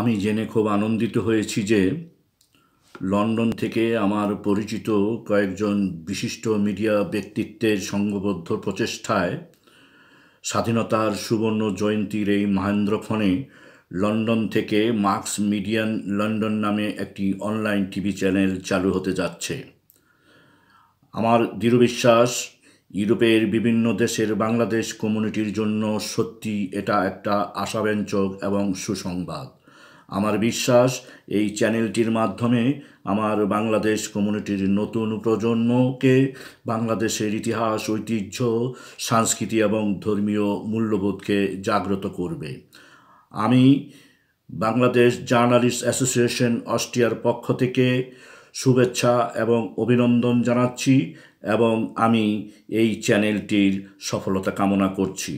আমি জেনে খুব আনন্দিত হয়েছি যে লন্ডন থেকে আমার পরিচিত কয়েকজন বিশিষ্ট মিডিয়া ব্যক্তিত্বের সংঘবদ্ধ প্রচেষ্টায় স্বাধীনতার সুবর্ণ জয়ন্তীর এই মহেন্দ্রক্ষণে লন্ডন থেকে মার্কস মিডিয়ান লন্ডন নামে একটি অনলাইন টিভি চ্যানেল চালু হতে যাচ্ছে আমার দৃঢ় বিশ্বাস ইউরোপের বিভিন্ন দেশের বাংলাদেশ কমিউনিটির জন্য সত্যি এটা একটা আশাব্যঞ্চক এবং সুসংবাদ আমার বিশ্বাস এই চ্যানেলটির মাধ্যমে আমার বাংলাদেশ কমিউনিটির নতুন প্রজন্মকে বাংলাদেশের ইতিহাস ঐতিহ্য সংস্কৃতি এবং ধর্মীয় মূল্যবোধকে জাগ্রত করবে আমি বাংলাদেশ জার্নালিস্ট অ্যাসোসিয়েশন অস্ট্রিয়ার পক্ষ থেকে শুভেচ্ছা এবং অভিনন্দন জানাচ্ছি এবং আমি এই চ্যানেলটির সফলতা কামনা করছি